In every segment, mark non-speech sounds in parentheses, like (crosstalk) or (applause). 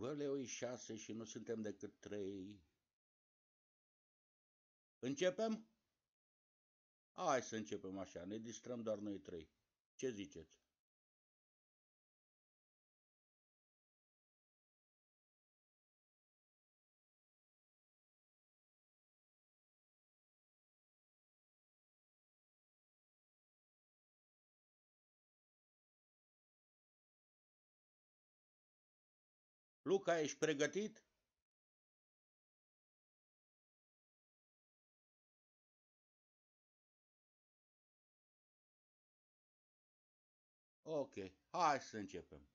Văleoi șase și nu suntem decât trei. Începem? Hai să începem așa, ne distrăm doar noi trei. Ce ziceți? Luca, ești pregătit? Ok, hai să începem.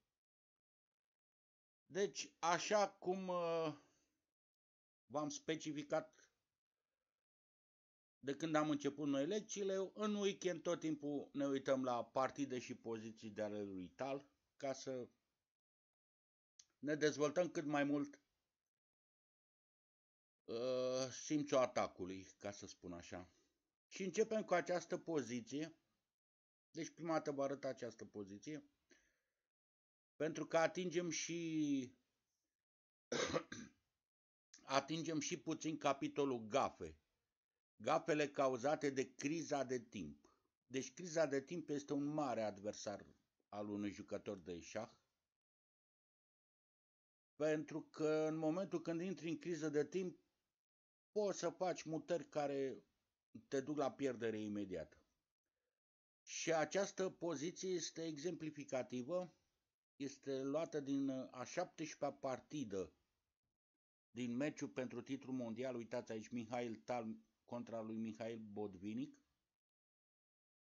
Deci, așa cum uh, v-am specificat de când am început noi lecțiile, în weekend tot timpul ne uităm la partide și poziții de ale lui Tal ca să ne dezvoltăm cât mai mult uh, simțul atacului, ca să spun așa. Și începem cu această poziție. Deci prima dată vă arăt această poziție. Pentru că atingem și (coughs) atingem și puțin capitolul gafe. Gafele cauzate de criza de timp. Deci criza de timp este un mare adversar al unui jucător de șah pentru că în momentul când intri în criză de timp, poți să faci mutări care te duc la pierdere imediat. Și această poziție este exemplificativă, este luată din a 17-a partidă din meciul pentru titlul mondial, uitați aici, Mihail Tal contra lui Mihail Bodvinic.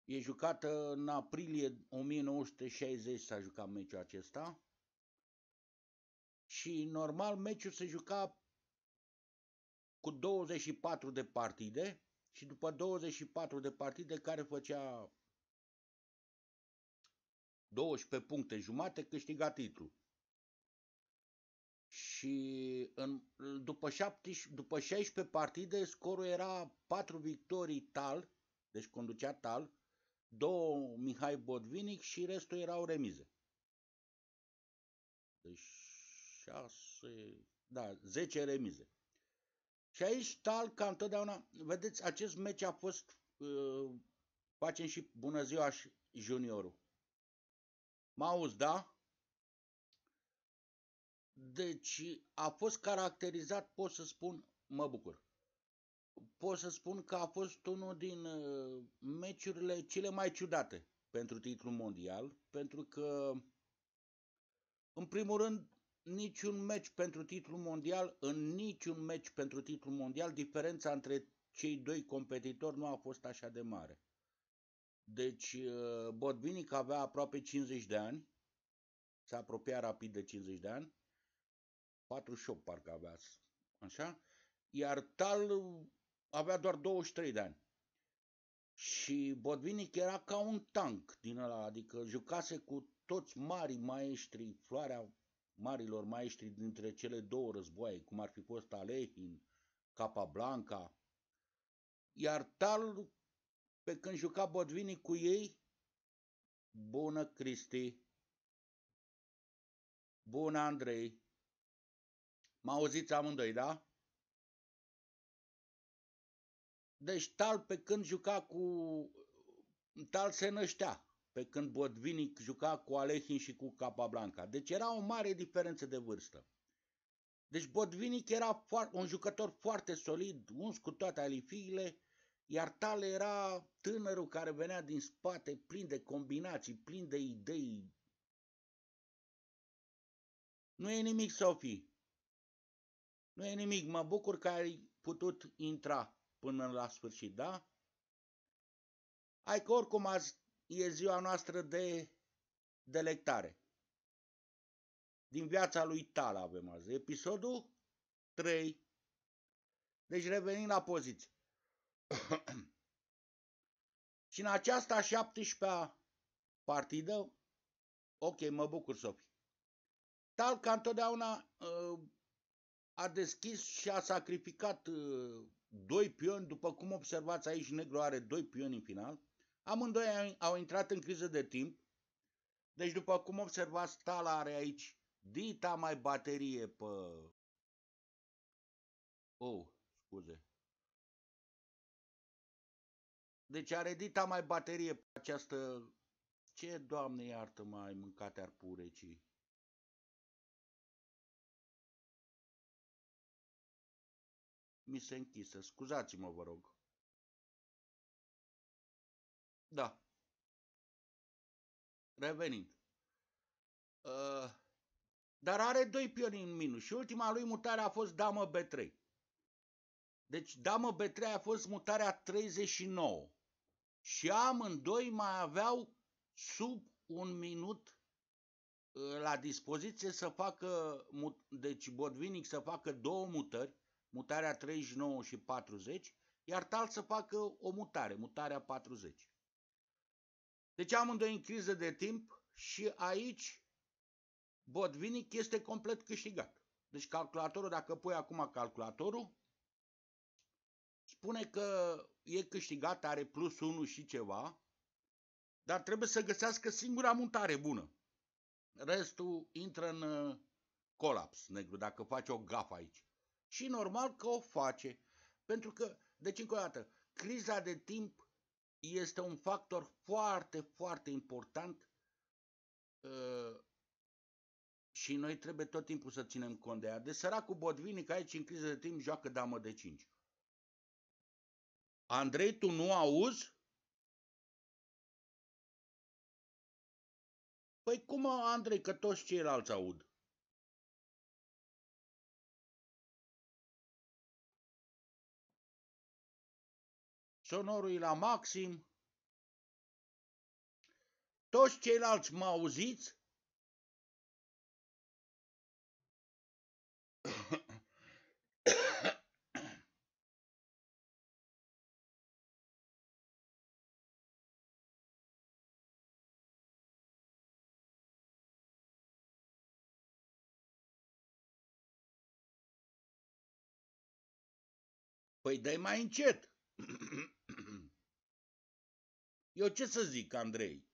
E jucată în aprilie 1960 s-a jucat meciul acesta și normal meciul se juca cu 24 de partide și după 24 de partide care făcea 12 puncte jumate câștiga titlul. Și în, după, 17, după 16 partide scorul era 4 victorii Tal, deci conducea Tal, 2 Mihai Bodvinic și restul erau remize. Deci 6, da, 10 remize. Și aici Talca întotdeauna, vedeți, acest meci a fost, uh, facem și bună ziua și juniorul. Mă auzi, da? Deci a fost caracterizat, pot să spun, mă bucur. Pot să spun că a fost unul din uh, meciurile cele mai ciudate pentru titlul mondial, pentru că, în primul rând, niciun meci pentru titlu mondial, în niciun meci pentru titlu mondial, diferența între cei doi competitori nu a fost așa de mare. Deci, uh, Botvinnik avea aproape 50 de ani, s-a apropiat rapid de 50 de ani, 48 parcă avea, așa, iar Tal avea doar 23 de ani. Și Botvinnik era ca un tank din ăla, adică jucase cu toți mari maestri, floarea marilor maestri dintre cele două războaie, cum ar fi fost Alehin, Capablanca, iar Tal, pe când juca Bodvini cu ei, bună Cristi, bună Andrei, mă auziți amândoi, da? Deci Tal pe când juca cu Tal se năștea pe când Botvinic juca cu Alehin și cu Capablanca. Deci era o mare diferență de vârstă. Deci Botvinic era un jucător foarte solid, uns cu toate alifiile, iar Tale era tânărul care venea din spate plin de combinații, plin de idei. Nu e nimic, Sofie. Nu e nimic. Mă bucur că ai putut intra până la sfârșit, da? Hai că oricum azi e ziua noastră de delectare. Din viața lui Tal avem azi. Episodul 3. Deci revenim la poziții. (clears throat) și în aceasta 17-a partidă, ok, mă bucur, să Tal ca întotdeauna uh, a deschis și a sacrificat uh, doi pioni, după cum observați aici, negru are doi pioni în final, Amândoi au intrat în criză de timp, deci după cum observați, Tala are aici dita mai baterie pe... Oh, scuze. Deci are dita mai baterie pe această... Ce, doamne, iartă mai mâncate ar Mi se închisă. Scuzați-mă, vă rog. Da. Revenind. Uh, dar are doi pioni în minus și ultima lui mutare a fost damă B3. Deci damă B3 a fost mutarea 39. Și amândoi mai aveau sub un minut uh, la dispoziție să facă, deci Botvinic să facă două mutări, mutarea 39 și 40, iar Tal să facă o mutare, mutarea 40. Deci amândoi în criză de timp și aici Botvinic este complet câștigat. Deci calculatorul, dacă pui acum calculatorul, spune că e câștigat, are plus 1 și ceva, dar trebuie să găsească singura mutare bună. Restul intră în uh, colaps negru, dacă face o gafă aici. Și normal că o face, pentru că, deci încă o dată, criza de timp este un factor foarte, foarte important uh, și noi trebuie tot timpul să ținem cont de ea. De săracul Bodvinic aici în criză de timp joacă damă de 5. Andrei, tu nu auzi? Păi cum, Andrei, că toți ceilalți aud? sonorul e la maxim. Toți ceilalți mă auziți? Păi dai mai încet. Eu ce să zic, Andrei?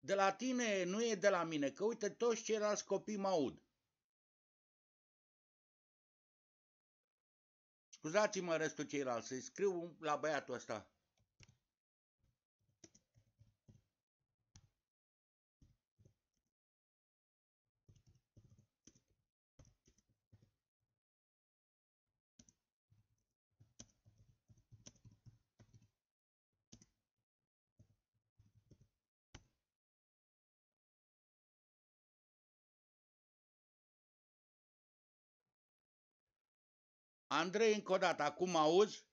De la tine nu e de la mine, că uite, toți ceilalți copii mă aud. Scuzați-mă restul ceilalți, să-i scriu la băiatul ăsta. Andrei, încă o dată, acum auzi?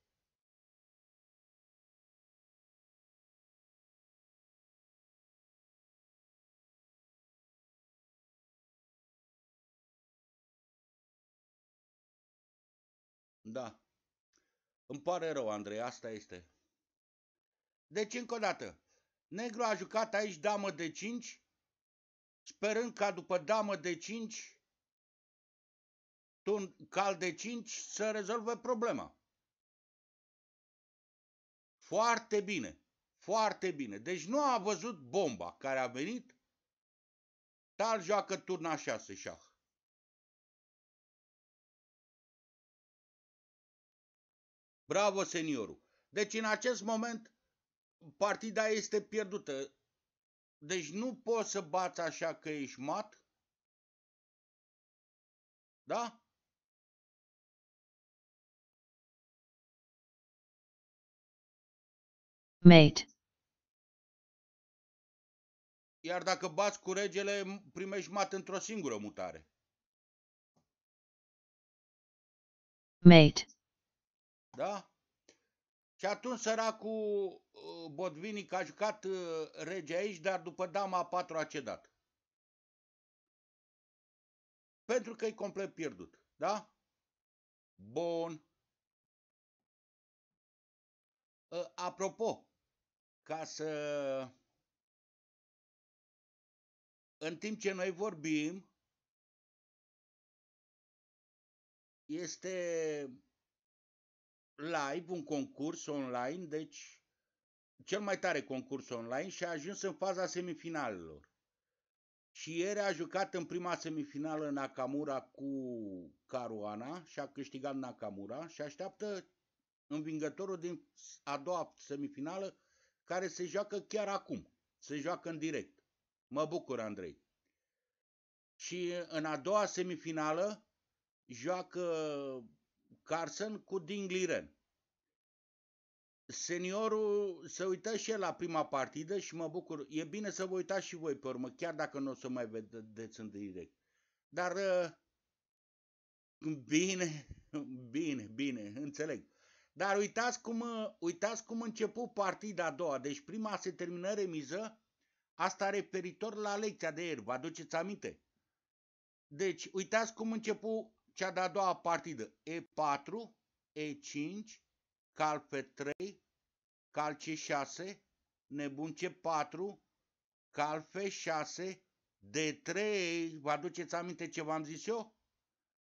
Da. Îmi pare rău, Andrei, asta este. Deci, încă o dată, negru a jucat aici damă de 5, sperând ca după damă de 5 Tun cal de cinci să rezolve problema. Foarte bine, foarte bine. Deci nu a văzut bomba care a venit, dar joacă turna 6 șah. Bravo, seniorul! Deci în acest moment partida este pierdută. Deci nu poți să bați așa că ești mat. Da? mate. Iar dacă bați cu regele, primești mat într-o singură mutare. Mate. Da? Și atunci săracul uh, Bodvinic a jucat uh, rege aici, dar după dama a patru a cedat. Pentru că e complet pierdut. Da? Bun. Uh, apropo, ca să în timp ce noi vorbim, este live, un concurs online, deci cel mai tare concurs online și a ajuns în faza semifinalelor. Și ieri a jucat în prima semifinală Nakamura cu Caruana și a câștigat Nakamura și așteaptă învingătorul din a doua semifinală care se joacă chiar acum, se joacă în direct. Mă bucur, Andrei. Și în a doua semifinală joacă Carson cu Liren. Seniorul se uită și el la prima partidă și mă bucur. E bine să vă uitați și voi pe urmă, chiar dacă nu o să mai vedeți în direct. Dar uh, bine, (laughs) bine, bine, înțeleg. Dar uitați cum, uh, uitați cum început partida a doua. Deci prima se termină remiză, asta referitor la lecția de ieri, vă aduceți aminte? Deci uitați cum început cea de-a doua partidă. E4, E5, cal f 3, cal C6, nebun C4, cal f 6, D3, vă aduceți aminte ce v-am zis eu?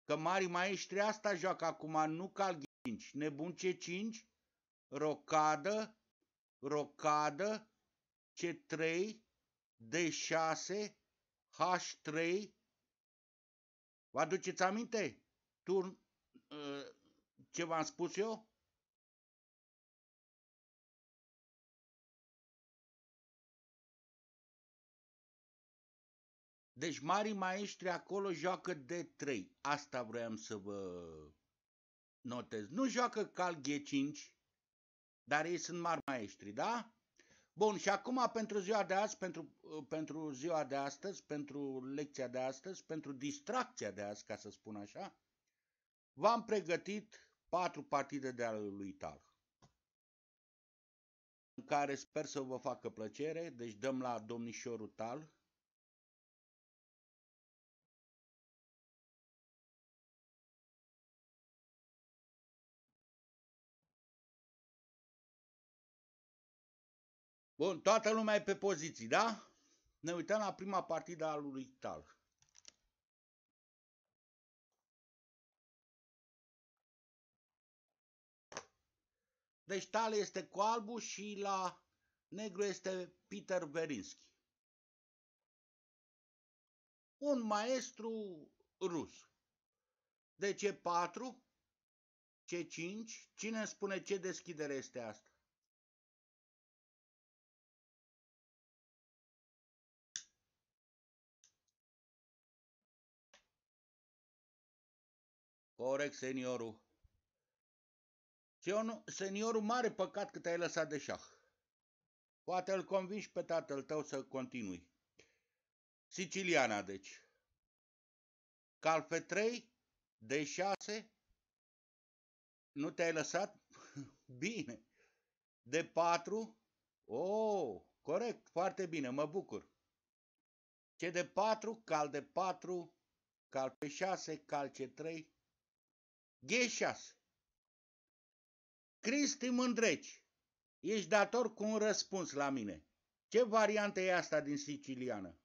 Că mari maestri asta joacă acum, nu cal cinci. Nebun ce cinci? Rocadă, rocadă, C3, D6, H3. Vă aduceți aminte? Turn, uh, ce v-am spus eu? Deci, mari maestri acolo joacă D3. Asta vreau să vă notez. Nu joacă cal G5, dar ei sunt mari maestri, da? Bun, și acum pentru ziua de azi, pentru, pentru ziua de astăzi, pentru lecția de astăzi, pentru distracția de azi, ca să spun așa, v-am pregătit patru partide de al lui Tal. În care sper să vă facă plăcere, deci dăm la domnișorul Tal, Bun, toată lumea e pe poziții, da? Ne uităm la prima partidă a lui Tal. Deci Tal este cu albu și la negru este Peter Berinski. Un maestru rus. Deci ce 4, Ce 5 Cine spune ce deschidere este asta? Corect, seniorul. Țion, seniorul, mare păcat că te-ai lăsat de șah. Poate îl convingi pe tatăl tău să continui. Siciliana, deci. Calfe 3, D6, nu te-ai lăsat? (laughs) bine. D4, oh, corect, foarte bine, mă bucur. C de 4, cal de 4, cal pe 6, cal C3, G6 Cristi Mândreci, ești dator cu un răspuns la mine. Ce variantă e asta din siciliană?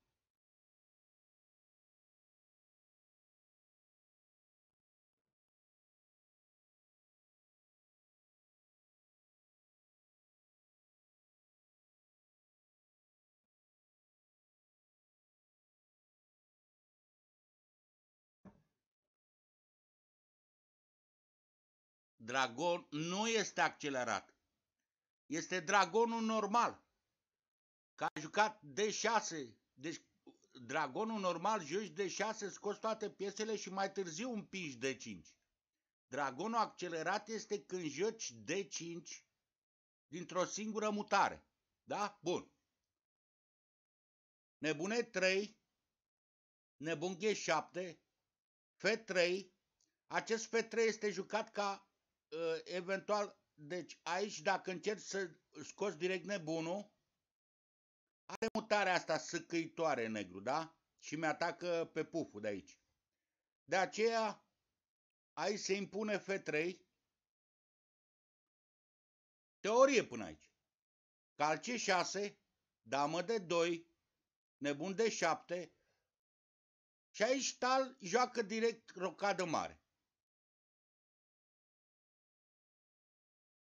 dragon nu este accelerat. Este dragonul normal. Că a jucat D6. Deci dragonul normal joci D6, scoți toate piesele și mai târziu un împingi D5. Dragonul accelerat este când joci D5 dintr-o singură mutare. Da? Bun. Nebune 3, nebunghe 7 F3. Acest F3 este jucat ca Ă, eventual, deci aici dacă încerci să scoți direct nebunul, are mutarea asta săcăitoare negru, da? Și mi-atacă pe puful de aici. De aceea, aici se impune F3, teorie până aici. Calce 6, damă de 2, nebun de 7 și aici tal joacă direct rocadă mare.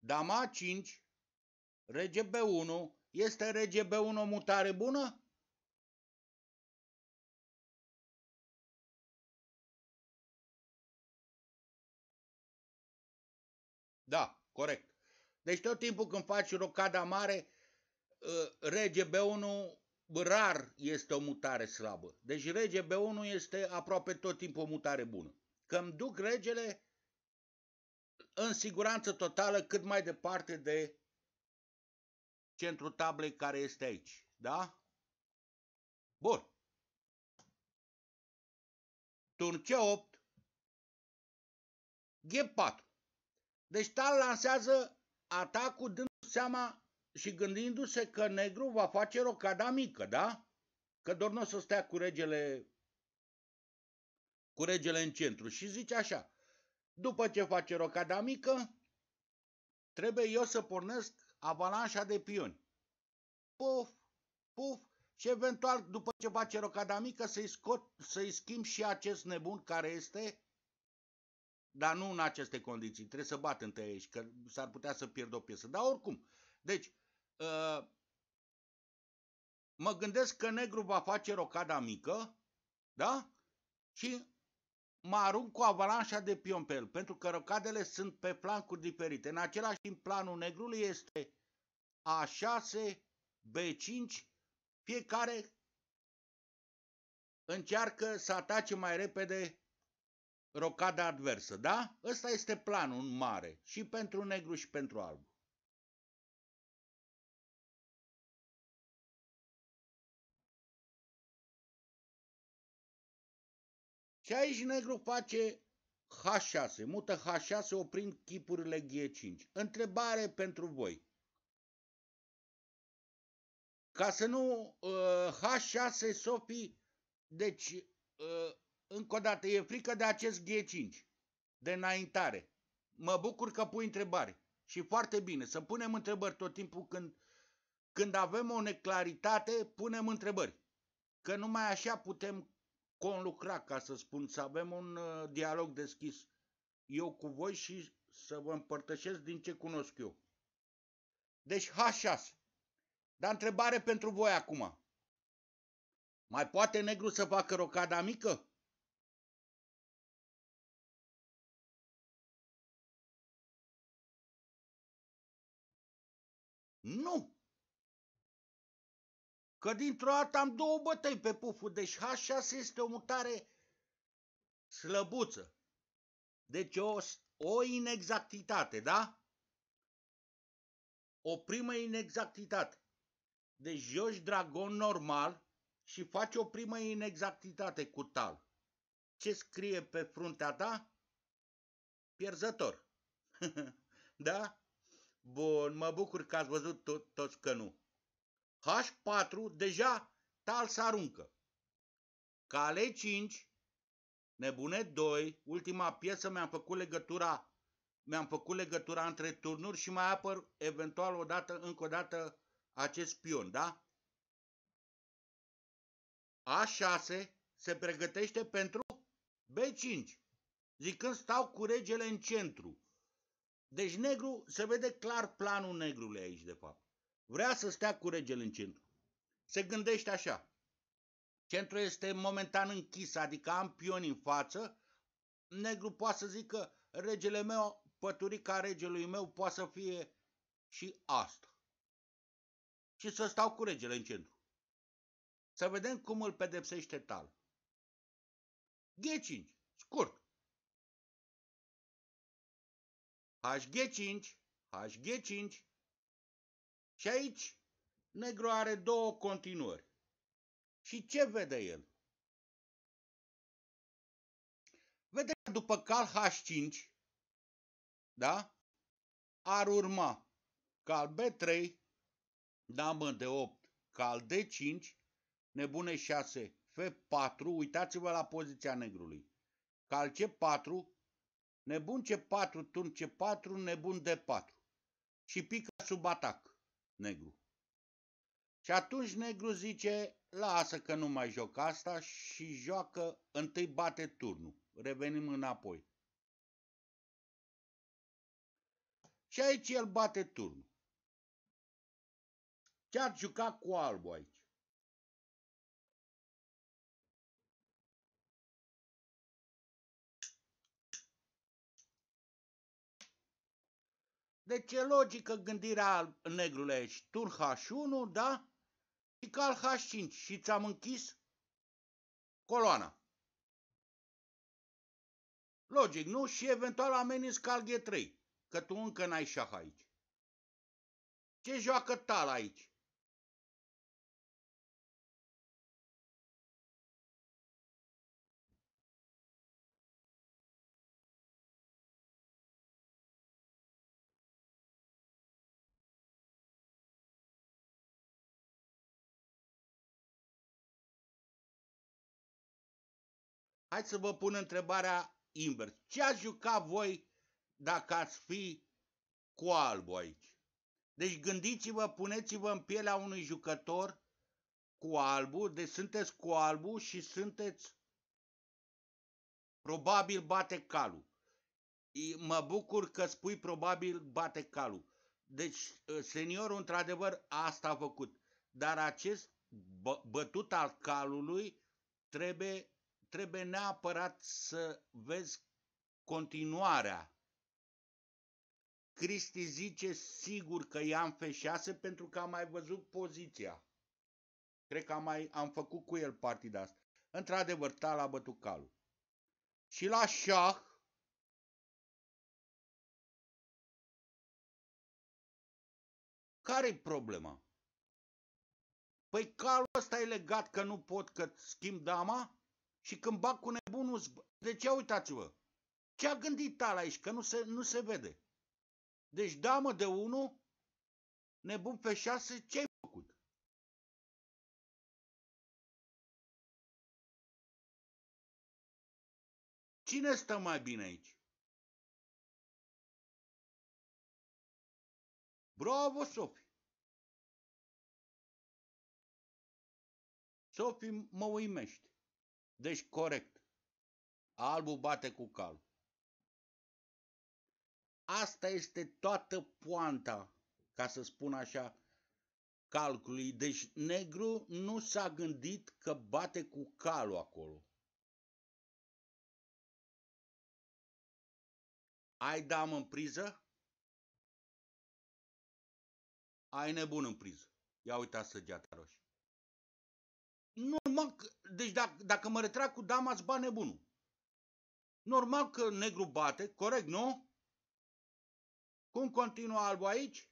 Dama 5, rege B1, este rege B1 o mutare bună? Da, corect. Deci tot timpul când faci rocada mare, ă, rege B1 rar este o mutare slabă. Deci rege B1 este aproape tot timpul o mutare bună. Când duc regele, în siguranță totală cât mai departe de centrul tablei care este aici. Da? Bun. Turn C8, G4. Deci tal lansează atacul dând seama și gândindu-se că negru va face rocada mică, da? Că doar nu o să stea cu regele, cu regele în centru. Și zice așa, după ce face rocada mică, trebuie eu să pornesc avalanșa de pioni. Puf, puf, și eventual, după ce face rocada mică, să-i, scot, să schimb și acest nebun care este, dar nu în aceste condiții. Trebuie să bat întâi aici, că s-ar putea să pierd o piesă. Dar oricum, deci, uh, mă gândesc că negru va face rocada mică, da? Și mă arunc cu avalanșa de piompel, pentru că rocadele sunt pe flancuri diferite. În același timp, planul negrului este A6, B5, fiecare încearcă să atace mai repede rocada adversă, da? Ăsta este planul mare, și pentru negru și pentru alb. Și aici negru face H6, mută H6 oprind chipurile G5. Întrebare pentru voi. Ca să nu uh, H6 sopii, deci uh, încă o dată e frică de acest G5 de înaintare. Mă bucur că pui întrebare. Și foarte bine, să punem întrebări tot timpul când, când avem o neclaritate, punem întrebări. Că numai așa putem conlucra, ca să spun, să avem un uh, dialog deschis eu cu voi și să vă împărtășesc din ce cunosc eu. Deci H6. Dar întrebare pentru voi acum. Mai poate negru să facă rocada mică? Nu! Că dintr-o dată am două bătăi pe puful, deci H6 este o mutare slăbuță. Deci o, o inexactitate, da? O primă inexactitate. Deci joci dragon normal și faci o primă inexactitate cu tal. Ce scrie pe fruntea ta? Pierzător. (laughs) da? Bun, mă bucur că ați văzut to toți că nu. H4 deja tal se aruncă. Cale 5, nebune 2, ultima piesă mi-am făcut legătura mi-am făcut legătura între turnuri și mai apăr eventual o dată, încă o dată acest pion, da? A6 se pregătește pentru B5, zicând stau cu regele în centru. Deci negru, se vede clar planul negrului aici, de fapt. Vrea să stea cu regele în centru. Se gândește așa. Centrul este momentan închis, adică am pioni în față. Negru poate să zică, regele meu, păturica regelui meu poate să fie și asta. Și să stau cu regele în centru. Să vedem cum îl pedepsește tal. G5, scurt. HG5, HG5, și aici negru are două continuări. Și ce vede el? Vede că după cal H5, da? Ar urma cal B3, damă de 8, cal D5, nebune 6, F4, uitați-vă la poziția negrului. Cal C4, nebun C4, turn C4, nebun D4 și pică sub atac negru. Și atunci negru zice, lasă că nu mai joc asta și joacă, întâi bate turnul, revenim înapoi. Și aici el bate turnul. Ce-ar juca cu albul aici? De deci ce logică gândirea negrului aici? și tur H1, da? Și cal H5 și ți-am închis coloana. Logic, nu? Și eventual ameninți cal G3, că tu încă n-ai șah aici. Ce joacă tal aici? Hai să vă pun întrebarea invers. Ce ați juca voi dacă ați fi cu albul aici? Deci gândiți-vă, puneți-vă în pielea unui jucător cu albul, deci sunteți cu albul și sunteți probabil bate calul. Mă bucur că spui probabil bate calul. Deci ă, seniorul într-adevăr asta a făcut, dar acest bătut al calului trebuie trebuie neapărat să vezi continuarea. Cristi zice sigur că i-am pe pentru că am mai văzut poziția. Cred că am, mai, am făcut cu el partida asta. Într-adevăr, tal a bătut calul. Și la șah, care-i problema? Păi calul ăsta e legat că nu pot că schimb dama? Și când bag cu nebunul, de deci, ce uitați-vă? Ce a gândit ala aici? Că nu se, nu se vede. Deci damă de 1, nebun pe 6, ce-ai făcut? Cine stă mai bine aici? Bravo, Sofi! Sofi, mă uimești! Deci corect. Albul bate cu cal. Asta este toată poanta, ca să spun așa, calculului. Deci negru nu s-a gândit că bate cu calul acolo. Ai dam în priză? Ai nebun în priză. Ia uitați săgeata roșie. Normal că, deci dacă, dacă mă retrag cu dama, îți bani nebunul. Normal că negru bate, corect, nu? Cum continuă albul aici?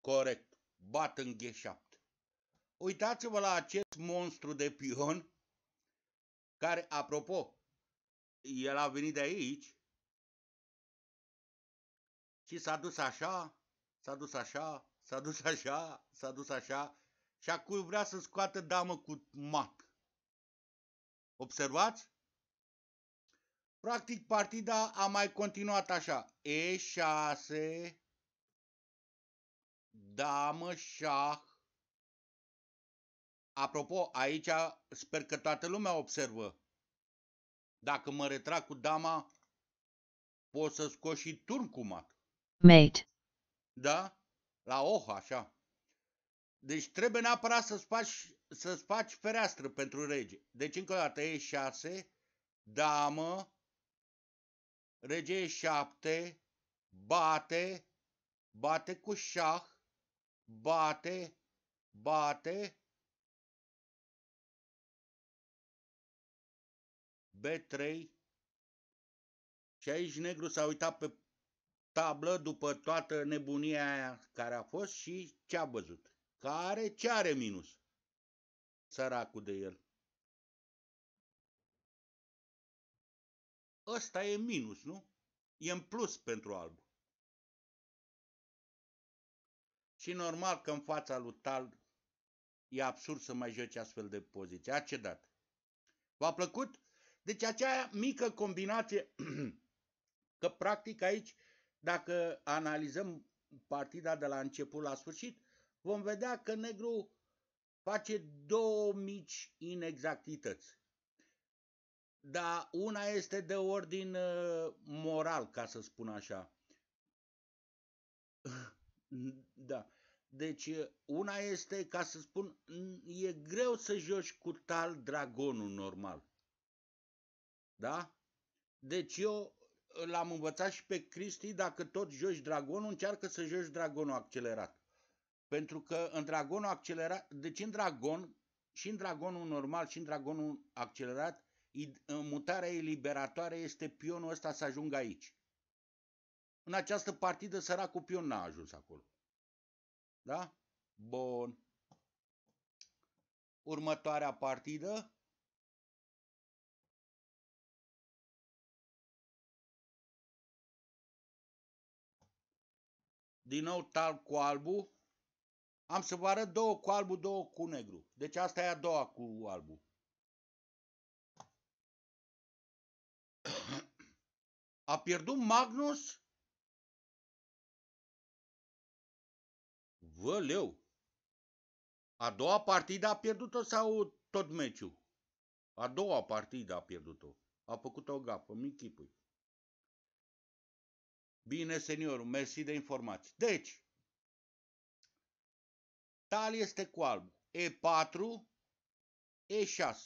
Corect, bat în G7. Uitați-vă la acest monstru de pion care, apropo, el a venit de aici și s-a dus așa, s-a dus așa, s-a dus (laughs) așa, s-a dus așa și acum vrea să scoată damă cu mat. Observați? Practic, partida a mai continuat așa. E6, damă, șah, Apropo, aici sper că toată lumea observă. Dacă mă retrag cu dama, pot să scoți și turn cu mat. Mate. Da? La oh, așa. Deci trebuie neapărat să-ți faci, să-ți faci fereastră pentru rege. Deci încă o dată e 6, damă, rege e 7, bate, bate cu șah, bate, bate, B3 și aici negru s-a uitat pe tablă după toată nebunia aia care a fost și ce a văzut. Care ce are minus? Săracul de el. Ăsta e minus, nu? E în plus pentru alb. Și normal că în fața lui Tal e absurd să mai joci astfel de poziție. A cedat. V-a plăcut? Deci acea mică combinație, (clears throat) că practic aici, dacă analizăm partida de la început la sfârșit, vom vedea că negru face două mici inexactități. Dar una este de ordin uh, moral, ca să spun așa. (laughs) da. Deci uh, una este, ca să spun, e greu să joci cu tal dragonul normal. Da? Deci eu uh, l-am învățat și pe Cristi dacă tot joci dragonul, încearcă să joci dragonul accelerat. Pentru că în dragonul accelerat, deci în dragon, și în dragonul normal și în dragonul accelerat, uh, mutarea eliberatoare este pionul ăsta să ajungă aici. În această partidă săracul pion n-a ajuns acolo. Da? Bun. Următoarea partidă din nou talp cu albul. Am să vă arăt două cu albul, două cu negru. Deci asta e a doua cu albul. A pierdut Magnus? Vă leu! A doua partidă a pierdut-o sau tot meciul? A doua partidă a pierdut-o. A făcut o gafă, mi chipui. Bine, seniorul, mersi de informații. Deci, tal este cu alb. E4, E6.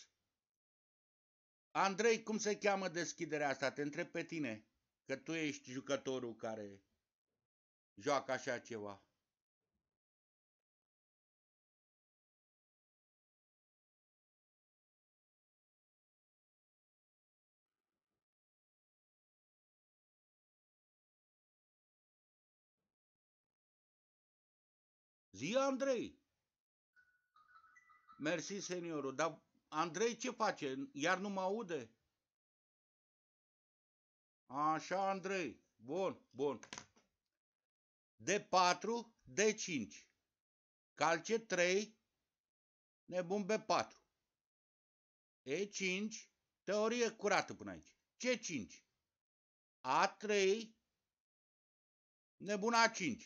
Andrei, cum se cheamă deschiderea asta? Te întreb pe tine, că tu ești jucătorul care joacă așa ceva. Zi, Andrei! Mersi, seniorul, dar Andrei ce face? Iar nu mă aude? Așa, Andrei. Bun, bun. D4, D5. Calce 3, nebun B4. E5, teorie curată până aici. C5. A3, nebun A5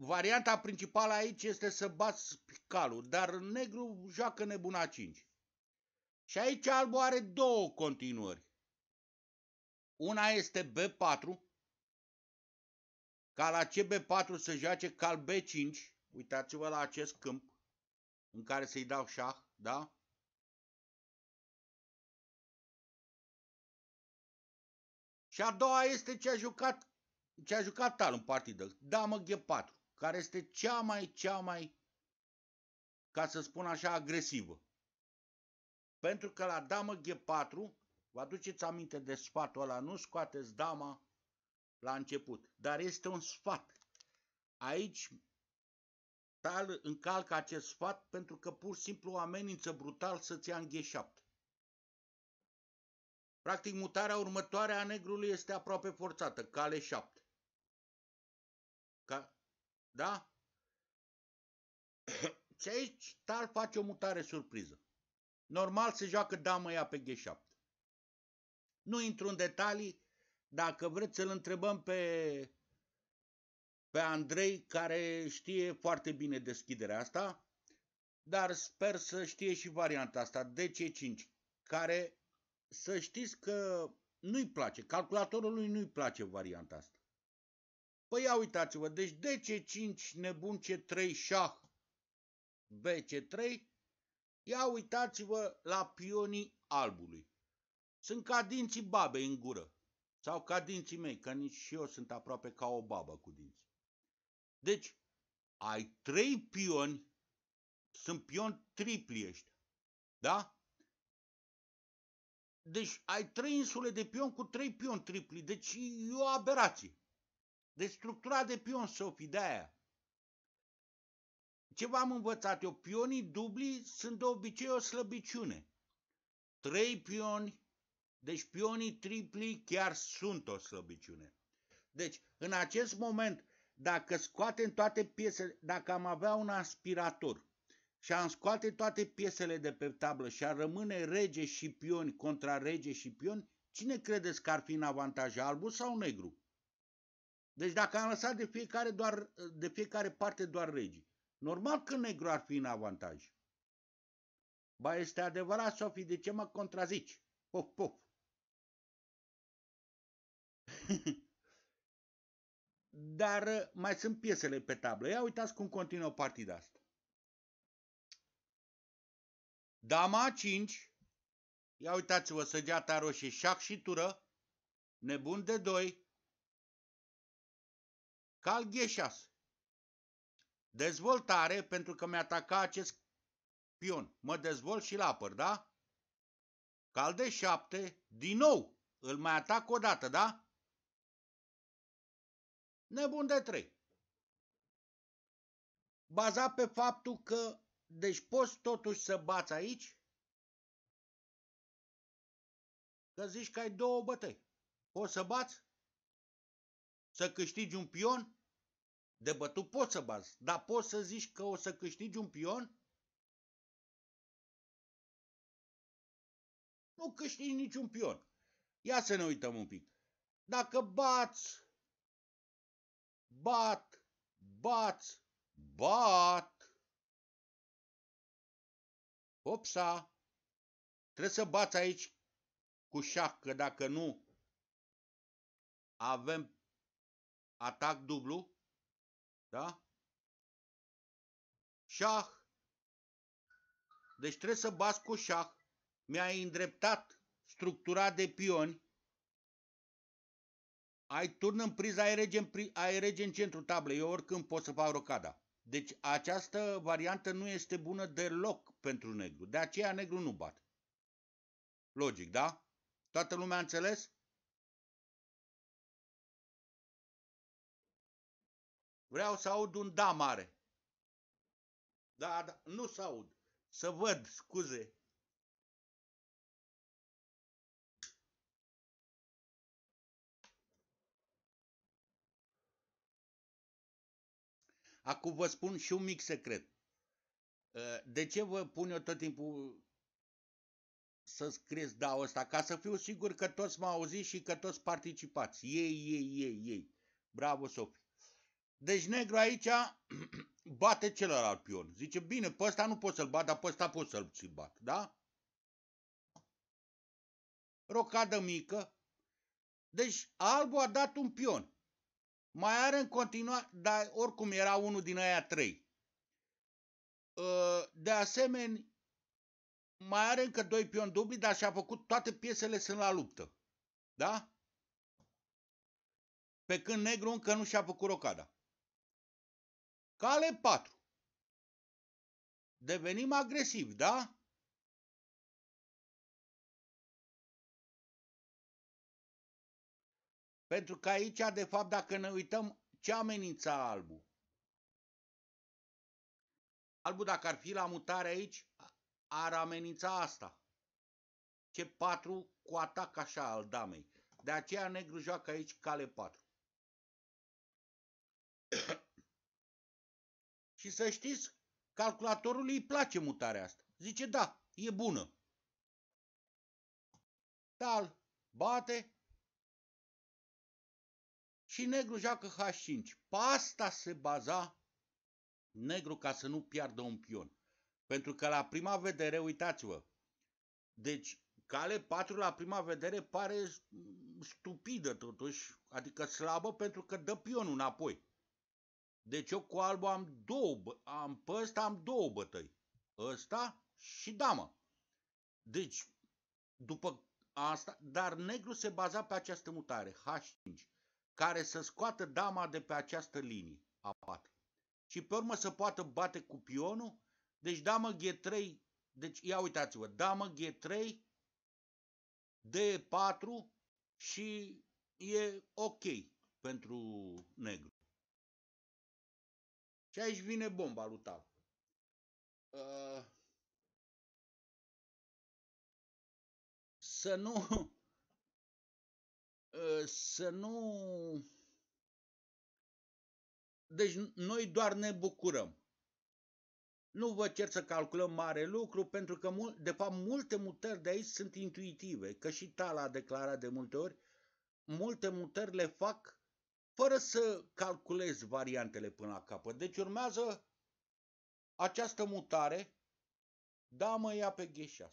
varianta principală aici este să bați calul, dar negru joacă nebuna 5. Și aici albul are două continuări. Una este B4, ca la CB4 să joace cal B5, uitați-vă la acest câmp în care să-i dau șah, da? Și a doua este ce a jucat, ce a jucat tal în partidă, damă G4 care este cea mai, cea mai, ca să spun așa, agresivă. Pentru că la damă G4, vă aduceți aminte de sfatul ăla, nu scoateți dama la început, dar este un sfat. Aici tal încalcă acest sfat pentru că pur și simplu amenință brutal să-ți ia în G7. Practic, mutarea următoare a negrului este aproape forțată, cale 7. Da? (coughs) Și aici Tal face o mutare surpriză. Normal se joacă dama ea pe G7. Nu intru în detalii, dacă vreți să-l întrebăm pe, pe Andrei, care știe foarte bine deschiderea asta, dar sper să știe și varianta asta, DC5, care să știți că nu-i place, calculatorului nu-i place varianta asta. Păi ia uitați-vă, deci DC5 nebun C3 șah BC3, ia uitați-vă la pionii albului. Sunt ca dinții babei în gură. Sau ca dinții mei, că nici și eu sunt aproape ca o babă cu dinți. Deci, ai trei pioni, sunt pioni tripli ăștia. Da? Deci ai trei insule de pion cu trei pioni tripli. Deci e o aberație. Deci structura de pion Sofi, de aia. Ce v-am învățat eu? Pionii dubli sunt de obicei o slăbiciune. Trei pioni, deci pionii tripli chiar sunt o slăbiciune. Deci, în acest moment, dacă scoatem toate piesele, dacă am avea un aspirator și am scoate toate piesele de pe tablă și ar rămâne rege și pioni contra rege și pioni, cine credeți că ar fi în avantaj, albul sau negru? Deci dacă am lăsat de fiecare, doar, de fiecare parte doar regii, normal că negru ar fi în avantaj. Ba, este adevărat, Sofie, de ce mă contrazici? Pof, pof. (laughs) Dar uh, mai sunt piesele pe tablă. Ia uitați cum continuă partida asta. Dama 5. Ia uitați-vă, săgeata roșie, șac și tură. Nebun de 2. Cal Gheșas. Dezvoltare, pentru că mi atacat acest pion. Mă dezvolt și la apăr, da? Cal de 7, din nou, îl mai atac o dată, da? Nebun de 3. Bazat pe faptul că, deci poți totuși să bați aici, că zici că ai două bătăi. Poți să bați, să câștigi un pion de bătut poți să bazi, dar poți să zici că o să câștigi un pion? Nu câștigi niciun pion. Ia să ne uităm un pic. Dacă bați, bat, bați, bat, opsa, trebuie să bați aici cu șah, că dacă nu avem atac dublu, da? Șah. Deci trebuie să bați cu șah. Mi-ai îndreptat structura de pioni. Ai turn în priză, ai rege în, pri ai rege în centru tablei. Eu oricând pot să fac rocada. Deci această variantă nu este bună deloc pentru negru. De aceea negru nu bat. Logic, da? Toată lumea a înțeles? Vreau să aud un da mare. Da, da nu să aud. Să văd, scuze. Acum vă spun și un mic secret. Ă, de ce vă pun eu tot timpul să scrieți da ăsta? Ca să fiu sigur că toți m-au auzit și că toți participați. Ei, ei, ei, ei. Bravo, Sofie. Deci negru aici (clears throat) bate celălalt pion. Zice, bine, pe ăsta nu pot să-l bat, dar pe ăsta pot să-l ți bat, da? Rocadă mică. Deci albul a dat un pion. Mai are în continuare, dar oricum era unul din aia trei. Ă, de asemenea, mai are încă doi pion dubli, dar și-a făcut toate piesele sunt la luptă. Da? Pe când negru încă nu și-a făcut rocada. Cale 4. Devenim agresivi, da? Pentru că aici, de fapt, dacă ne uităm, ce amenința albul? Albul, dacă ar fi la mutare aici, ar amenința asta. Ce 4 cu atac așa al damei. De aceea negru joacă aici cale 4. Și să știți, calculatorul îi place mutarea asta. Zice, da, e bună. Tal, bate și negru joacă H5. Pe asta se baza negru ca să nu piardă un pion. Pentru că la prima vedere, uitați-vă, deci cale 4 la prima vedere pare stupidă totuși, adică slabă pentru că dă pionul înapoi. Deci eu cu albul am două, am, pe ăsta am două bătăi. Ăsta și dama. Deci, după asta, dar negru se baza pe această mutare, H5, care să scoată dama de pe această linie, A4. Și pe urmă să poată bate cu pionul, deci damă G3, deci ia uitați-vă, damă G3, D4 și e ok pentru negru. Și aici vine bomba lui Tal. Uh, să nu (laughs) uh, să nu deci noi doar ne bucurăm. Nu vă cer să calculăm mare lucru, pentru că, de fapt, multe mutări de aici sunt intuitive, că și Tala a declarat de multe ori, multe mutări le fac fără să calculezi variantele până la capăt. Deci urmează această mutare, da mă ia pe G6.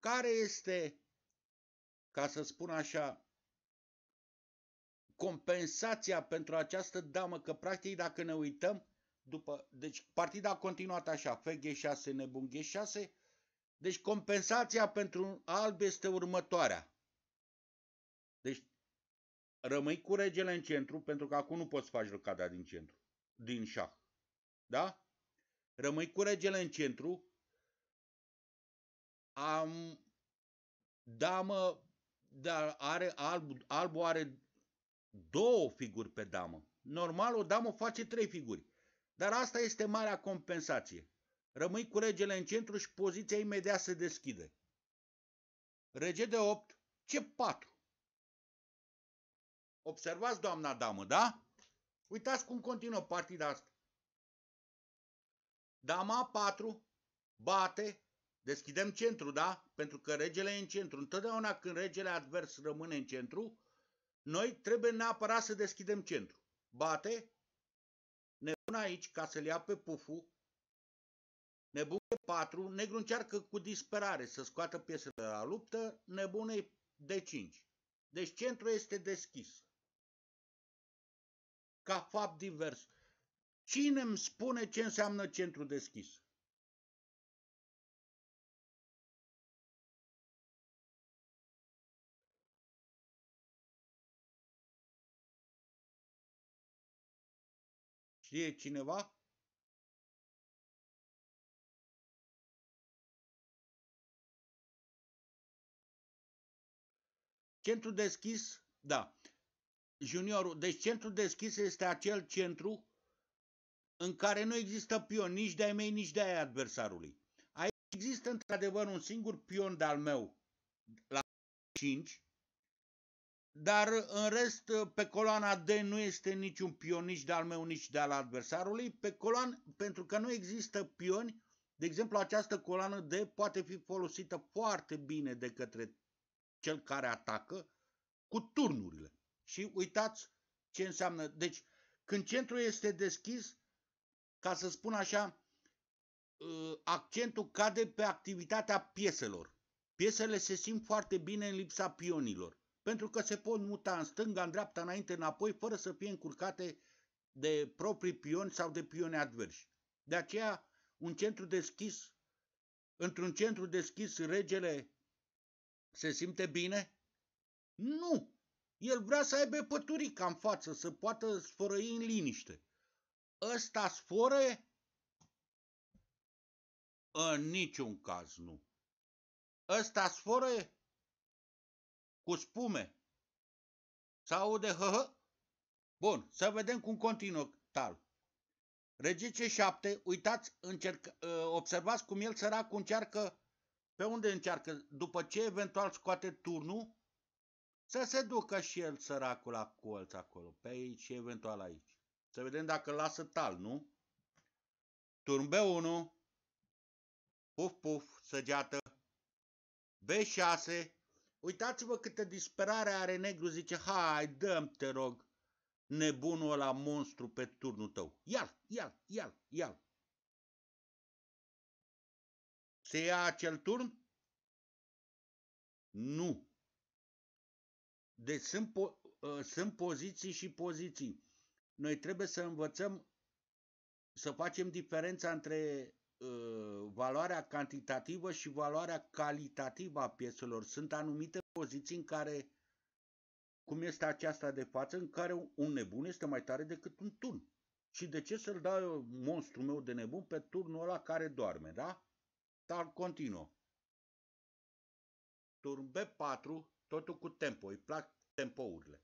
Care este, ca să spun așa, compensația pentru această damă, că practic dacă ne uităm, după, deci partida a continuat așa, FG6, nebun G6, deci compensația pentru alb este următoarea. Deci rămâi cu regele în centru, pentru că acum nu poți face rocada din centru, din șah. Da? Rămâi cu regele în centru, am damă, dar are alb, albul are două figuri pe damă. Normal, o damă face trei figuri. Dar asta este marea compensație. Rămâi cu regele în centru și poziția imediat se deschide. Rege de 8, ce 4. Observați, doamna damă, da? Uitați cum continuă partida asta. Dama 4 bate, deschidem centru, da? Pentru că regele e în centru. Întotdeauna când regele advers rămâne în centru, noi trebuie neapărat să deschidem centru. Bate, ne pun aici ca să-l ia pe puful, nebun e 4, negru încearcă cu disperare să scoată piesele la luptă, nebun e de 5. Deci centru este deschis. Ca fapt divers. Cine îmi spune ce înseamnă centru deschis? Știe cineva? Centru deschis, da. Juniorul, deci centru deschis este acel centru în care nu există pion nici de-ai mei, nici de-ai adversarului. Aici există într-adevăr un singur pion de-al meu la 5, dar în rest, pe coloana D nu este niciun pion nici de-al meu, nici de-al adversarului. Pe coloan, pentru că nu există pioni, de exemplu, această coloană D poate fi folosită foarte bine de către cel care atacă cu turnurile. Și uitați ce înseamnă. Deci, când centrul este deschis, ca să spun așa, uh, accentul cade pe activitatea pieselor. Piesele se simt foarte bine în lipsa pionilor pentru că se pot muta în stânga, în dreapta, înainte, înapoi, fără să fie încurcate de proprii pioni sau de pioni adversi. De aceea, un centru deschis, într-un centru deschis, regele se simte bine? Nu! El vrea să aibă păturica în față, să poată sfărăi în liniște. Ăsta sfără? În niciun caz nu. Ăsta sfără? cu spume. Se aude hă, Bun, să vedem cum continuă tal. Regice 7, uitați, încerc, ă, observați cum el săracul încearcă, pe unde încearcă, după ce eventual scoate turnul, să se ducă și el săracul la colț acolo, pe aici și eventual aici. Să vedem dacă lasă tal, nu? Turn B1, puf puf, săgeată, B6, Uitați-vă câtă disperare are negru, zice, hai, dăm te rog, nebunul ăla monstru pe turnul tău. Ia-l, ia-l, ia-l, ia-l. Se ia acel turn? Nu. Deci sunt, po- uh, sunt poziții și poziții. Noi trebuie să învățăm să facem diferența între Uh, valoarea cantitativă și valoarea calitativă a piețelor. Sunt anumite poziții în care, cum este aceasta de față, în care un nebun este mai tare decât un turn. Și de ce să-l dau eu, monstru meu de nebun, pe turnul ăla care doarme, da? Dar continuă. Turn B4, totul cu tempo, îi plac tempourile.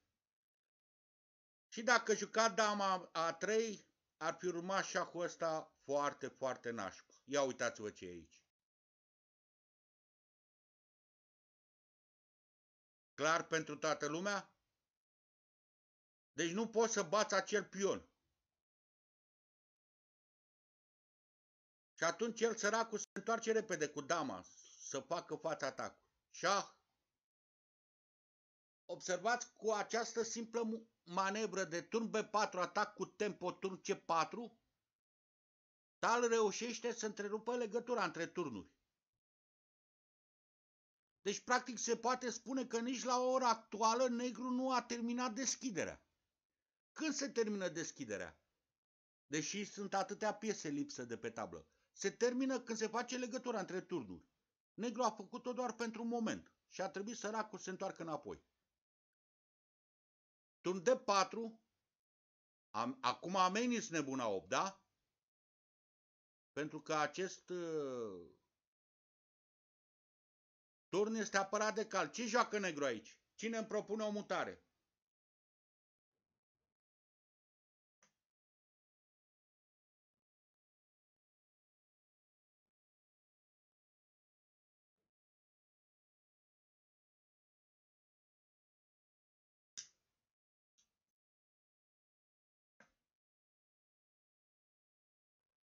Și dacă juca dama A3, ar fi urmat șahul ăsta foarte, foarte nașpa. Ia uitați-vă ce e aici. Clar pentru toată lumea? Deci nu poți să bați acel pion. Și atunci el săracul se întoarce repede cu dama să facă fața atacului. Șah. Observați cu această simplă manevră de turn B4, atac cu tempo turn C4, Tal reușește să întrerupă legătura între turnuri. Deci, practic, se poate spune că nici la ora actuală negru nu a terminat deschiderea. Când se termină deschiderea? Deși sunt atâtea piese lipsă de pe tablă. Se termină când se face legătura între turnuri. Negru a făcut-o doar pentru un moment și a trebuit săracul să se întoarcă înapoi. Turn de 4. Am, acum amenii nebuna 8, da? Pentru că acest uh, turn este apărat de cal. Ce joacă negru aici? Cine îmi propune o mutare?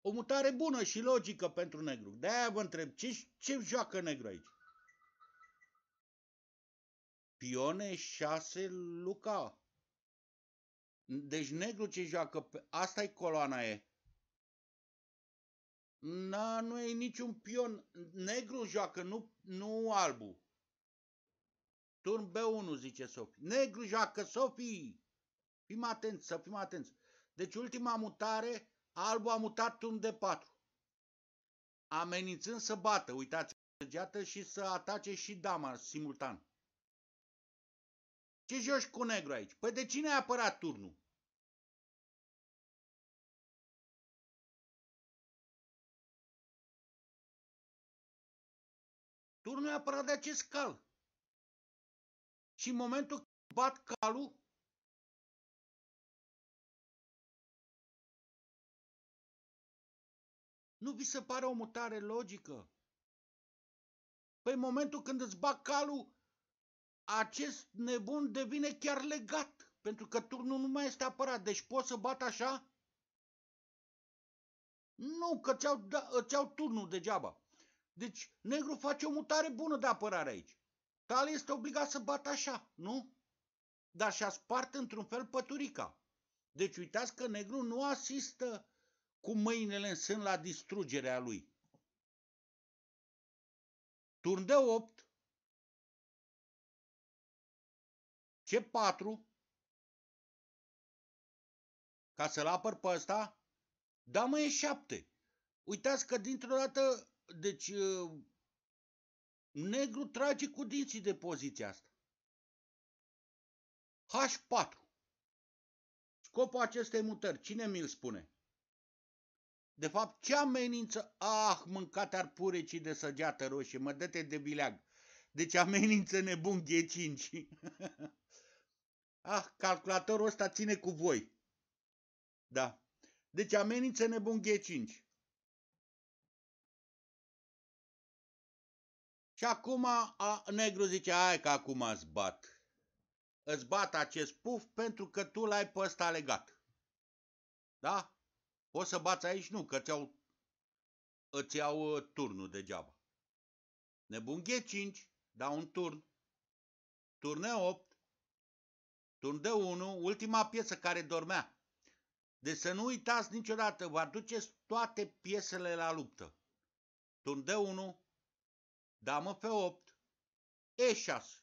o mutare bună și logică pentru negru. De-aia vă întreb, ce, ce joacă negru aici? Pione 6 Luca. Deci negru ce joacă, pe... asta e coloana e. Na, nu e niciun pion. Negru joacă, nu, nu albu. Turn B1, zice Sofie. Negru joacă, Sofie! Fim atenți, să fim atenți. Deci ultima mutare Albu a mutat un de patru, amenințând să bată, uitați, săgeată și să atace și dama simultan. Ce joci cu negru aici? Păi de cine ai apărat turnul? Turnul e apărat de acest cal. Și în momentul când bat calul, Nu vi se pare o mutare logică? Păi în momentul când îți bag calul, acest nebun devine chiar legat, pentru că turnul nu mai este apărat, deci poți să bat așa? Nu, că ți-au, da, ți-au turnul degeaba. Deci, negru face o mutare bună de apărare aici. Tal este obligat să bată așa, nu? Dar și-a spart într-un fel păturica. Deci uitați că negru nu asistă cu mâinile în sân la distrugerea lui. Turn de 8, C4, ca să-l apăr pe ăsta, dama e 7. Uitați că dintr-o dată, deci, ă, negru trage cu dinții de poziția asta. H4. Scopul acestei mutări, cine mi-l spune? De fapt, ce amenință? Ah, mâncate ar purecii de săgeată roșie, mă dăte de bileag. Deci amenință nebun G5. (laughs) ah, calculatorul ăsta ține cu voi. Da. Deci amenință nebun G5. Și acum a, negru zice, ai că acum îți bat. Îți bat acest puf pentru că tu l-ai pe ăsta legat. Da? Poți să bați aici? Nu, că ți-au, îți iau uh, turnul degeaba. Nebun G5, da un turn. Turn E8, turn D1, ultima piesă care dormea. Deci să nu uitați niciodată, vă aduceți toate piesele la luptă. Turn D1, damă F8, E6.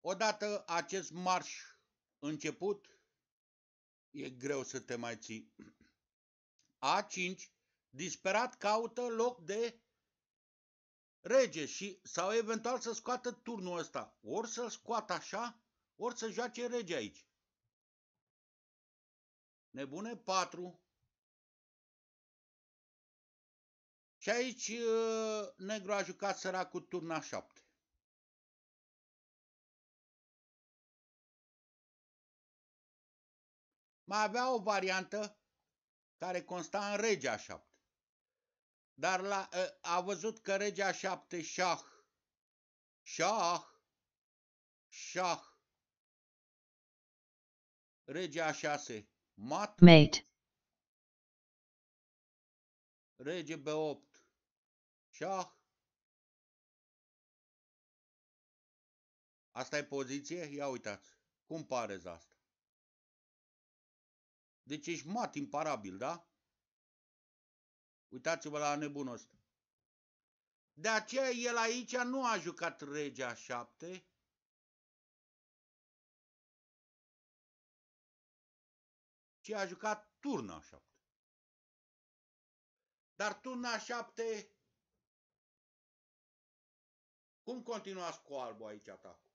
Odată acest marș început, e greu să te mai ții. A5 disperat caută loc de rege și, sau eventual să scoată turnul ăsta. Ori să-l scoată așa, ori să joace rege aici. Nebune 4. Și aici ă, negru a jucat săracul turna 7. Mai avea o variantă care consta în regea 7. Dar la, ă, a văzut că regea 7 șah, șah, șah, regea 6 mat, mate, rege B8, șah. Asta e poziție? Ia uitați. Cum pare asta? Deci ești mat imparabil, da? Uitați-vă la nebunul ăsta. De aceea el aici nu a jucat regea 7, ci a jucat turna 7. Dar turna 7, cum continuați cu albul aici atacul?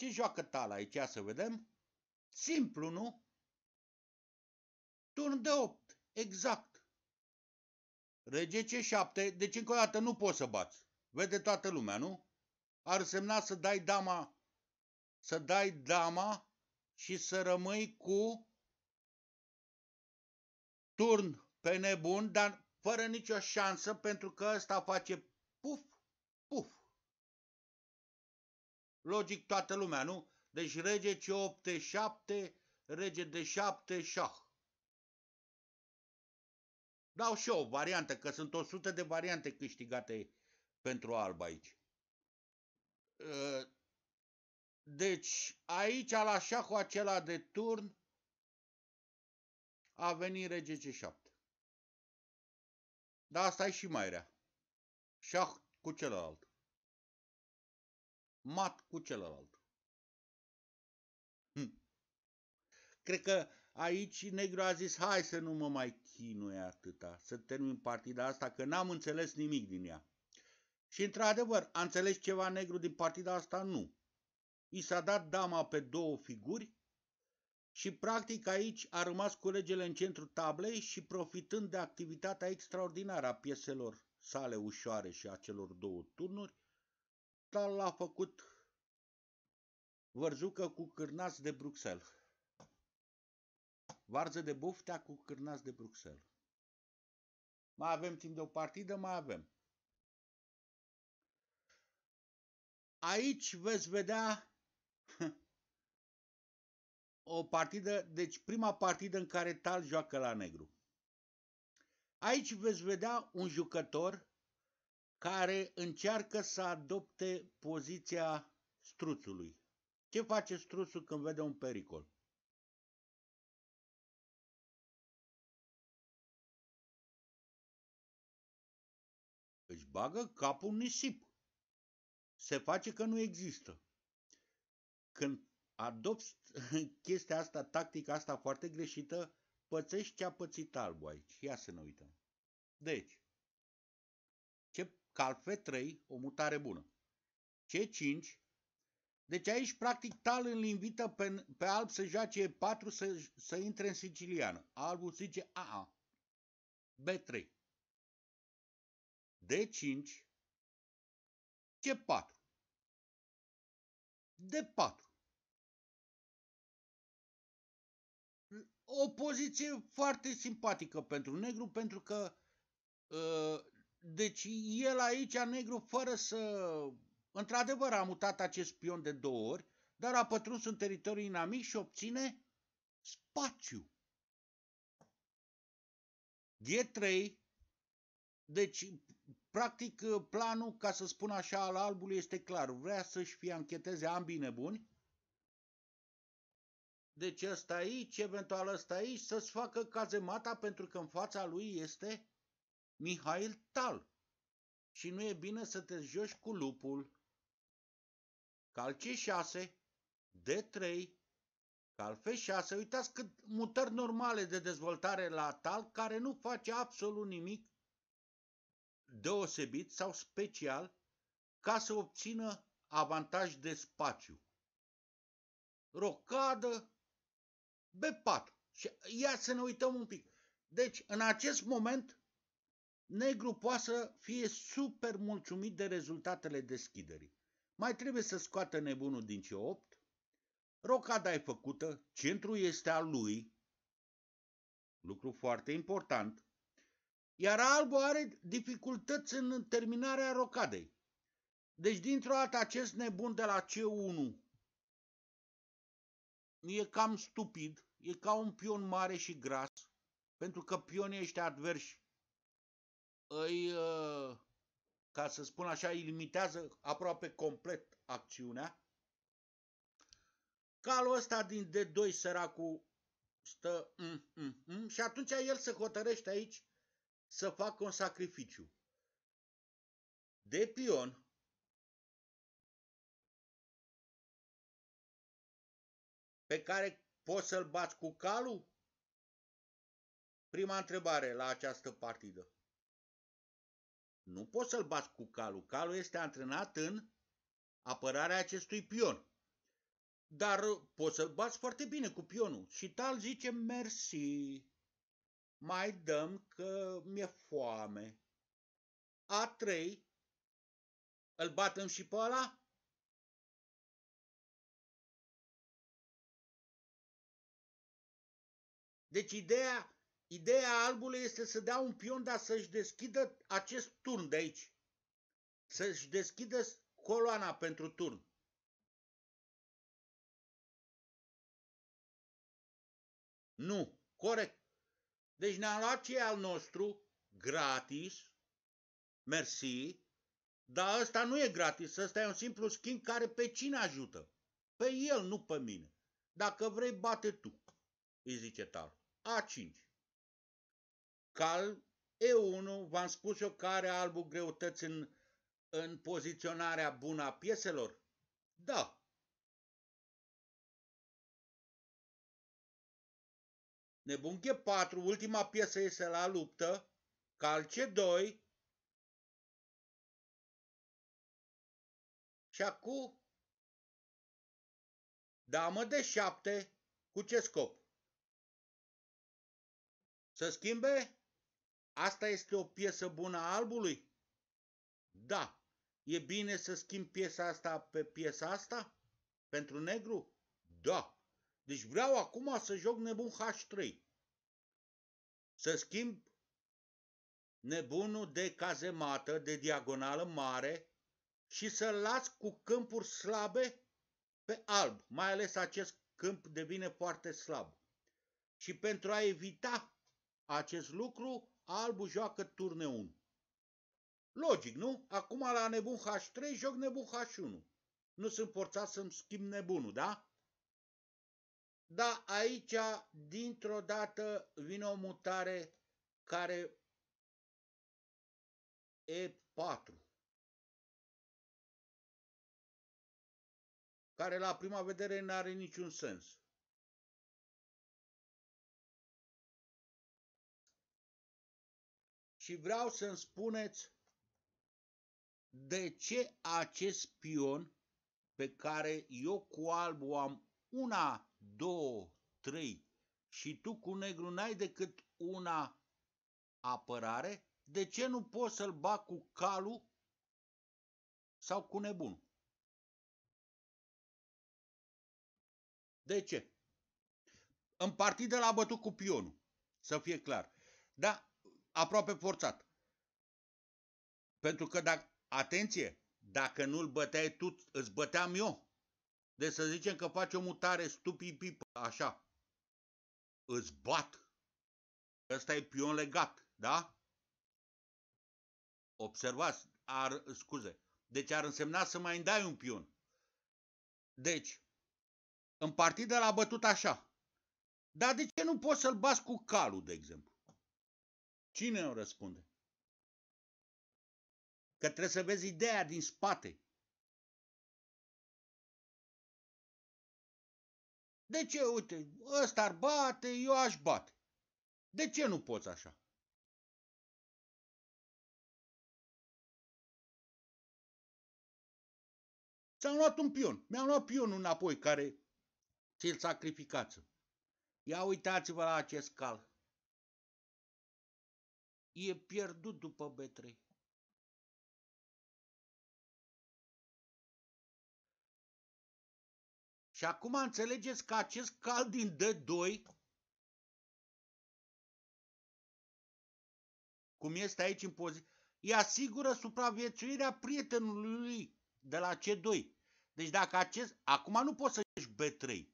Ce joacă tala aici? Să vedem. Simplu, nu? Turn de 8. Exact. Rege C7. Deci încă o dată nu poți să bați. Vede toată lumea, nu? Ar semna să dai dama să dai dama și să rămâi cu turn pe nebun, dar fără nicio șansă pentru că ăsta face puf, puf. Logic toată lumea, nu? Deci rege C8, 7, rege D7, șah. Dau și eu o variantă, că sunt 100 de variante câștigate pentru alb aici. Ă, deci aici la șahul acela de turn a venit rege C7. Dar asta e și mai rea. Șah cu celălalt mat cu celălalt. Hm. Cred că aici negru a zis, hai să nu mă mai chinuie atâta, să termin partida asta, că n-am înțeles nimic din ea. Și într-adevăr, a înțeles ceva negru din partida asta? Nu. I s-a dat dama pe două figuri și practic aici a rămas cu regele în centrul tablei și profitând de activitatea extraordinară a pieselor sale ușoare și a celor două turnuri, Asta a făcut vărzucă cu cârnaț de Bruxelles. Varză de buftea cu cârnaț de Bruxelles. Mai avem timp de o partidă? Mai avem. Aici veți vedea (laughs) o partidă, deci prima partidă în care Tal joacă la negru. Aici veți vedea un jucător care încearcă să adopte poziția struțului. Ce face struțul când vede un pericol? Își bagă capul în nisip. Se face că nu există. Când adopți (laughs) chestia asta, tactica asta foarte greșită, pățești ce a pățit albul aici. Ia să ne uităm. Deci, Calp F3, o mutare bună. C5. Deci aici, practic, Tal îl invită pe, pe alb să joace E4 să, să intre în siciliană. Albul zice AA. B3. D5. C4. D4. O poziție foarte simpatică pentru negru, pentru că ă, deci el aici, negru, fără să... Într-adevăr a mutat acest pion de două ori, dar a pătruns în teritoriul inamic și obține spațiu. G3, deci practic planul, ca să spun așa, al albului este clar. Vrea să-și fie ancheteze ambii nebuni. Deci ăsta aici, eventual ăsta aici, să-ți facă cazemata pentru că în fața lui este Mihail Tal. Și nu e bine să te joci cu lupul. Cal C6, D3, cal F6. Uitați cât mutări normale de dezvoltare la Tal, care nu face absolut nimic deosebit sau special ca să obțină avantaj de spațiu. Rocadă, B4. Și ia să ne uităm un pic. Deci, în acest moment, negru poate să fie super mulțumit de rezultatele deschiderii. Mai trebuie să scoată nebunul din C8, rocada e făcută, centrul este al lui, lucru foarte important, iar albul are dificultăți în terminarea rocadei. Deci, dintr-o dată, acest nebun de la C1 e cam stupid, e ca un pion mare și gras, pentru că pionii ăștia adversi îi, ă, ca să spun așa, îi limitează aproape complet acțiunea. Calul ăsta din D2 săracul stă mm, mm, mm, și atunci el se hotărăște aici să facă un sacrificiu. De pion pe care poți să-l bați cu calul? Prima întrebare la această partidă. Nu poți să-l bați cu calul. Calul este antrenat în apărarea acestui pion. Dar poți să-l bați foarte bine cu pionul. Și tal zice, mersi, mai dăm că mi-e foame. A3, îl batem și pe ăla? Deci ideea Ideea albului este să dea un pion, dar să-și deschidă acest turn de aici. Să-și deschidă coloana pentru turn. Nu, corect. Deci ne-am luat ce al nostru, gratis, mersi, dar ăsta nu e gratis, ăsta e un simplu schimb care pe cine ajută? Pe el, nu pe mine. Dacă vrei, bate tu, îi zice tal. A5 cal, E1, v-am spus eu care are albul greutăți în, în poziționarea bună a pieselor? Da, Nebun G4, ultima piesă este la luptă, cal C2 și acum damă de 7 cu ce scop? Să schimbe Asta este o piesă bună a albului? Da. E bine să schimb piesa asta pe piesa asta? Pentru negru? Da. Deci vreau acum să joc nebun H3. Să schimb nebunul de cazemată, de diagonală mare și să las cu câmpuri slabe pe alb. Mai ales acest câmp devine foarte slab. Și pentru a evita acest lucru, Albu joacă turne 1. Logic, nu? Acum la nebun H3 joc nebun H1. Nu sunt forțat să-mi schimb nebunul, da? Da, aici, dintr-o dată, vine o mutare care e 4. Care la prima vedere n are niciun sens. și vreau să-mi spuneți de ce acest pion pe care eu cu albul am una, două, trei și tu cu negru n-ai decât una apărare, de ce nu poți să-l bag cu calul sau cu nebun? De ce? În partidă l-a bătut cu pionul, să fie clar. Dar aproape forțat. Pentru că, dacă, atenție, dacă nu-l băteai tu, îți băteam eu. Deci să zicem că faci o mutare stupipipă, așa. Îți bat. Ăsta e pion legat, da? Observați, ar, scuze. Deci ar însemna să mai îndai un pion. Deci, în partidă l-a bătut așa. Dar de ce nu poți să-l bați cu calul, de exemplu? Cine o răspunde? Că trebuie să vezi ideea din spate. De ce, uite, ăsta ar bate, eu aș bate. De ce nu poți așa? Ți-am luat un pion. Mi-am luat pionul înapoi care ți-l sacrificați. Ia uitați-vă la acest cal e pierdut după B3. Și acum înțelegeți că acest cal din D2, cum este aici în poziție, îi asigură supraviețuirea prietenului de la C2. Deci dacă acest... Acum nu poți să ieși B3.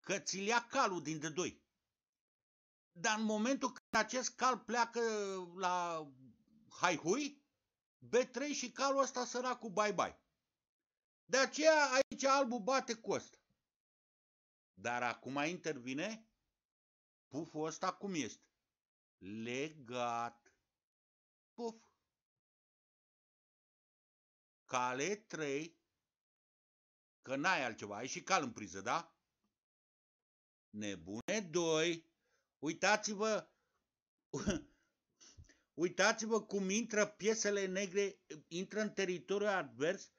Că ți-l ia calul din D2. Dar în momentul acest cal pleacă la Haihui, B3 și calul ăsta săra cu bye-bye. De aceea aici albul bate cu ăsta. Dar acum intervine puful ăsta cum este? Legat. Puf. Cale 3. Că n-ai altceva. Ai și cal în priză, da? Nebune 2. Uitați-vă (laughs) Uitați-vă cum intră piesele negre, intră în teritoriul advers,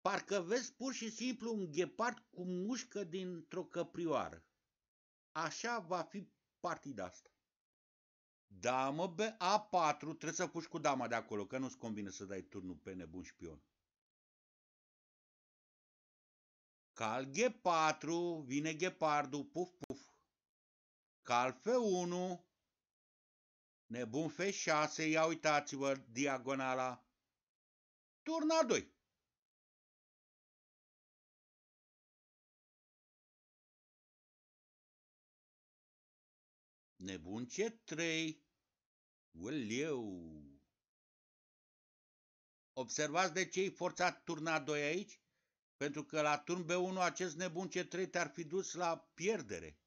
parcă vezi pur și simplu un ghepard cu mușcă dintr-o căprioară. Așa va fi partida asta. Damă B, A4, trebuie să fugi cu dama de acolo, că nu-ți convine să dai turnul pe nebun șpion. Cal G4, vine ghepardul, puf, puf. Cal F1, Nebun f 6, ia uitați-vă diagonala. Turna 2. Nebun c 3. Uleu. Observați de ce e forțat turna 2 aici? Pentru că la turn B1 acest nebun C3 te-ar fi dus la pierdere.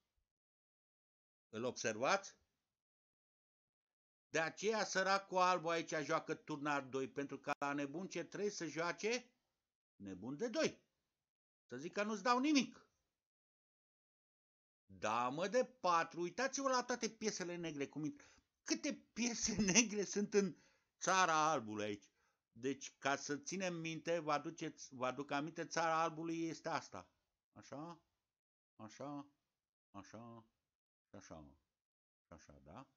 Îl observați? De aceea săracul albu aici joacă turnar 2, pentru că la nebun ce trebuie să joace nebun de 2. Să zic că nu-ți dau nimic. Damă de 4. Uitați-vă la toate piesele negre. Cum... Câte piese (laughs) negre sunt în țara albului aici. Deci, ca să ținem minte, vă, aduceți, vă aduc aminte, țara albului este asta. Așa, așa, așa, așa, așa, da?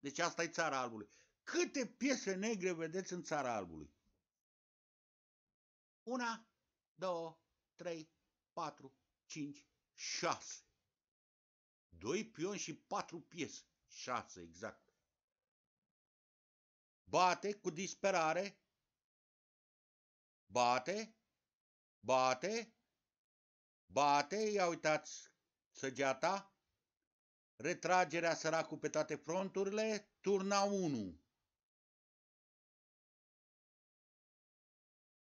Deci asta e țara albului. Câte piese negre vedeți în țara albului? Una, două, trei, patru, cinci, șase. Doi pioni și patru piese. Șase, exact. Bate cu disperare. Bate. Bate. Bate. Ia uitați săgeata retragerea săracului pe toate fronturile, turna 1.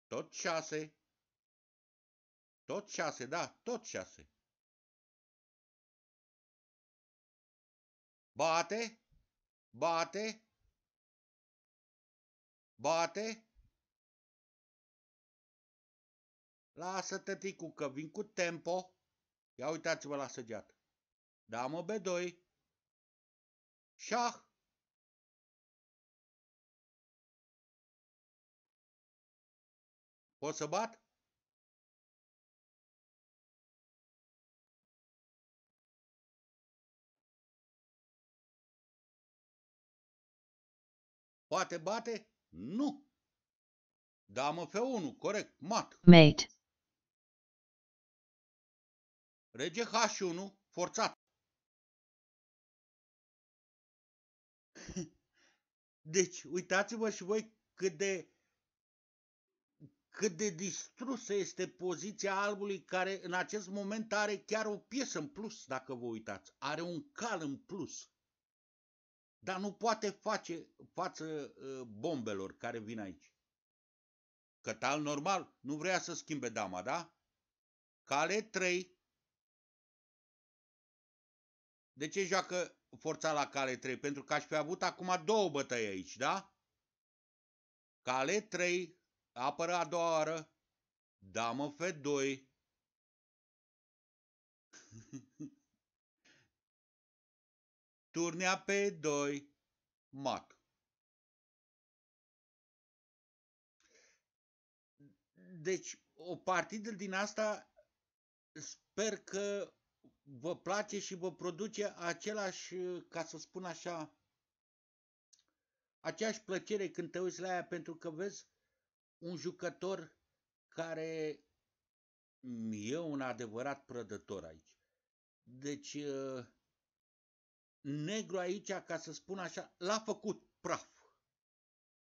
Tot 6. Tot 6, da, tot 6. Bate, bate, bate. Lasă tăticul că vin cu tempo. Ia uitați-vă la săgeată. Damă B2. Șah. Pot să bat? Poate bate? Nu. Damă f 1, corect, mat. Mate. Rege H1, forțat. Deci, uitați-vă și voi cât de, cât de distrusă este poziția albului care în acest moment are chiar o piesă în plus, dacă vă uitați. Are un cal în plus. Dar nu poate face față uh, bombelor care vin aici. tal normal nu vrea să schimbe dama, da? Cale 3. De ce joacă forța la cale 3, pentru că aș fi avut acum două bătăi aici, da? Cale 3, apără a doua oară, damă F2. (laughs) Turnea pe 2, mat. Deci, o partidă din asta sper că vă place și vă produce același, ca să spun așa, aceeași plăcere când te uiți la ea pentru că vezi un jucător care mm, e un adevărat prădător aici. Deci, ă, negru aici, ca să spun așa, l-a făcut praf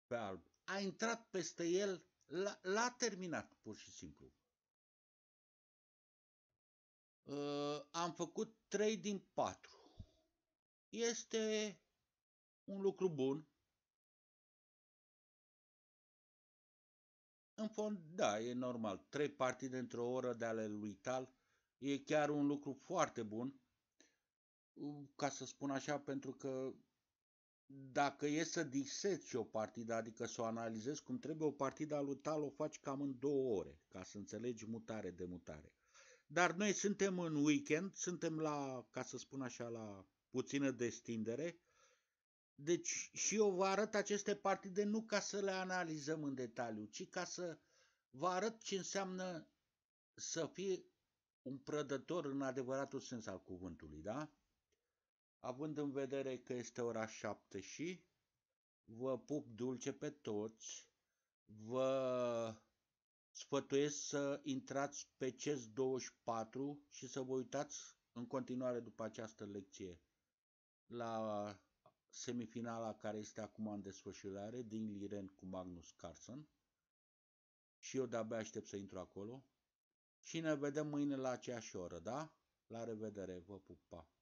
pe alb. A intrat peste el, l-a terminat pur și simplu. Uh, am făcut 3 din 4. Este un lucru bun. În fond, da, e normal. Trei partide într-o oră de ale lui Tal e chiar un lucru foarte bun, uh, ca să spun așa, pentru că dacă e să diseți o partidă, adică să o analizezi cum trebuie o partidă a lui Tal, o faci cam în două ore, ca să înțelegi mutare de mutare. Dar noi suntem în weekend, suntem la, ca să spun așa, la puțină destindere. Deci și eu vă arăt aceste partide nu ca să le analizăm în detaliu, ci ca să vă arăt ce înseamnă să fii un prădător în adevăratul sens al cuvântului, da? Având în vedere că este ora 7 și vă pup dulce pe toți, vă sfătuiesc să intrați pe CES 24 și să vă uitați în continuare după această lecție la semifinala care este acum în desfășurare din Liren cu Magnus Carlsen și eu de-abia aștept să intru acolo și ne vedem mâine la aceeași oră, da? La revedere, vă pup, pa!